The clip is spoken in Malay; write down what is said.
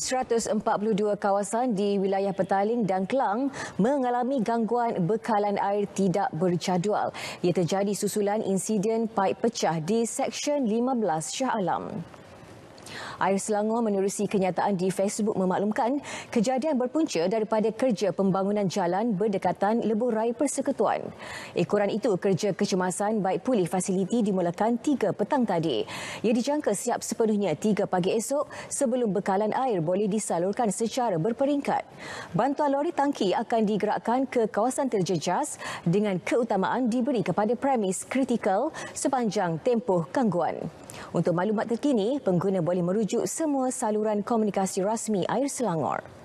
142 kawasan di wilayah Petaling dan Kelang mengalami gangguan bekalan air tidak berjadual. Ia terjadi susulan insiden paip pecah di Seksyen 15 Shah Alam. Air Selangor menerusi kenyataan di Facebook memaklumkan kejadian berpunca daripada kerja pembangunan jalan berdekatan lebuh raya persekutuan. Ekoran itu kerja kecemasan baik pulih fasiliti dimulakan 3 petang tadi. Ia dijangka siap sepenuhnya 3 pagi esok sebelum bekalan air boleh disalurkan secara berperingkat. Bantuan lori tangki akan digerakkan ke kawasan terjejas dengan keutamaan diberi kepada premis kritikal sepanjang tempoh gangguan. Untuk maklumat terkini, pengguna boleh merujuk semua saluran komunikasi rasmi Air Selangor.